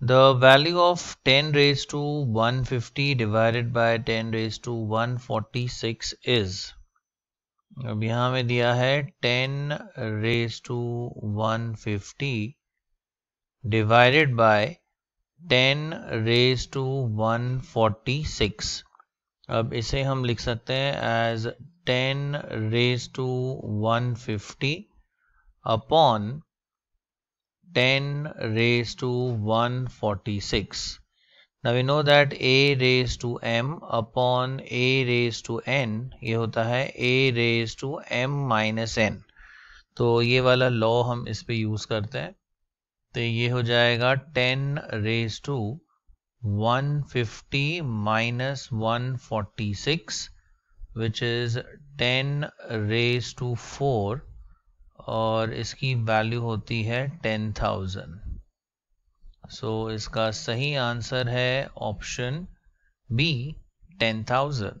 The value of 10 raised to 150 divided by 10 raised to 146 is अब यहाँ में दिया है 10 raised to 150 divided by 10 raised to 146 अब इसे हम लिख सकते हैं as 10 raised to 150 upon 10 raised to 146. Now we know that a raised to m upon a raised to n ये होता है a raised to m minus n. तो ये वाला लॉ हम इस पे यूज़ करते हैं तो ये हो जाएगा 10 raise to 150 minus 146 which is 10 raised to 4 और इसकी वैल्यू होती है टेन थाउजेंड सो इसका सही आंसर है ऑप्शन बी टेन थाउजेंड